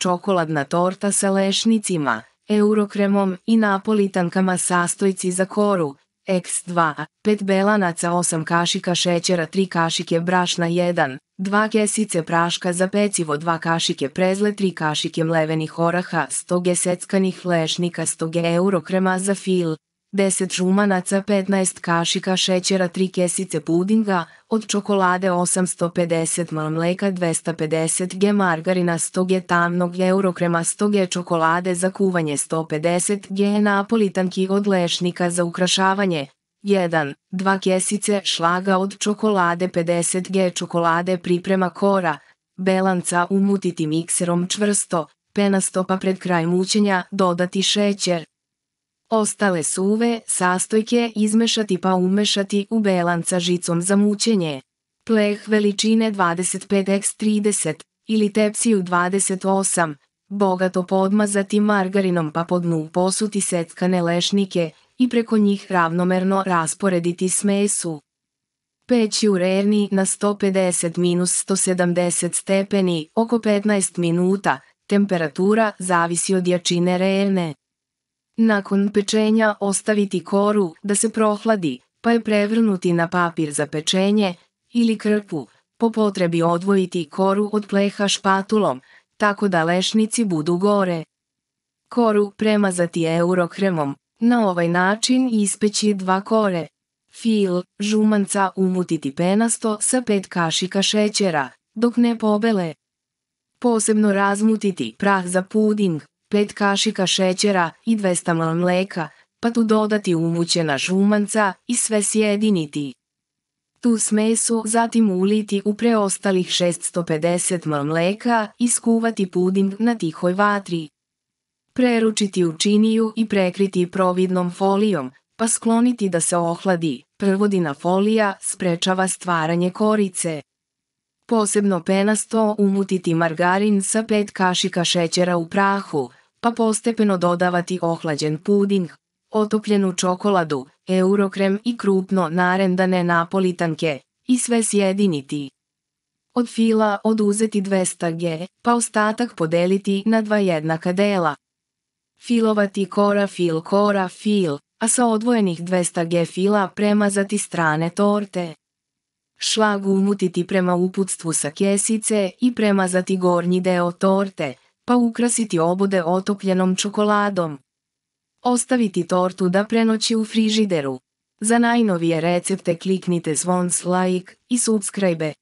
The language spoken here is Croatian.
čokoladna torta sa lešnicima, eurokremom i napolitankama sastojci za koru, x2, 5 belanaca 8 kašika šećera 3 kašike brašna 1, 2 kesice praška za pecivo 2 kašike prezle 3 kašike mlevenih oraha 100 g seckanih lešnika 100 g eurokrema za fil, 10 žumanaca, 15 kašika šećera, 3 kesice pudinga, od čokolade 850 ml mleka, 250 g margarina, 100 g tamnog eurokrema, 100 g čokolade za kuvanje, 150 g napolitanki od lešnika za ukrašavanje. 1. 2 kesice šlaga od čokolade 50 g čokolade priprema kora, belanca umutiti mikserom čvrsto, pena stopa pred kraj mućenja dodati šećer. Ostale suve sastojke izmešati pa umešati u belan sa žicom za mućenje. Pleh veličine 25x30 ili tepsiju 28, bogato podmazati margarinom pa po dnu posuti setkane lešnike i preko njih ravnomerno rasporediti smesu. Peći u rerni na 150-170 stepeni oko 15 minuta, temperatura zavisi od jačine rerne. Nakon pečenja ostaviti koru da se prohladi, pa je prevrnuti na papir za pečenje ili krpu, po potrebi odvojiti koru od pleha špatulom, tako da lešnici budu gore. Koru premazati eurokremom, na ovaj način ispeći dva kore. Fil, žumanca umutiti penasto sa pet kašika šećera, dok ne pobele. Posebno razmutiti prah za puding, 5 kašika šećera i 200 ml mleka, pa tu dodati umućena žumanca i sve sjediniti. Tu smesu zatim uliti u preostalih 650 ml mleka i skuvati puding na tihoj vatri. Preručiti u činiju i prekriti providnom folijom, pa skloniti da se ohladi. Prvodina folija sprečava stvaranje korice. Posebno penasto umutiti margarin sa 5 kašika šećera u prahu, pa postepeno dodavati ohlađen puding, otopljenu čokoladu, eurokrem i krupno narendane napolitanke, i sve sjediniti. Od fila oduzeti 200 g, pa ostatak podeliti na dva jednaka dela. Filovati kora fil kora fil, a sa odvojenih 200 g fila premazati strane torte. Šlag umutiti prema uputstvu sa kesice i premazati gornji deo torte, pa ukrasiti obude otopljenom čokoladom. Ostaviti tortu da prenoći u frižideru. Za najnovije recepte kliknite zvon like i subscribe.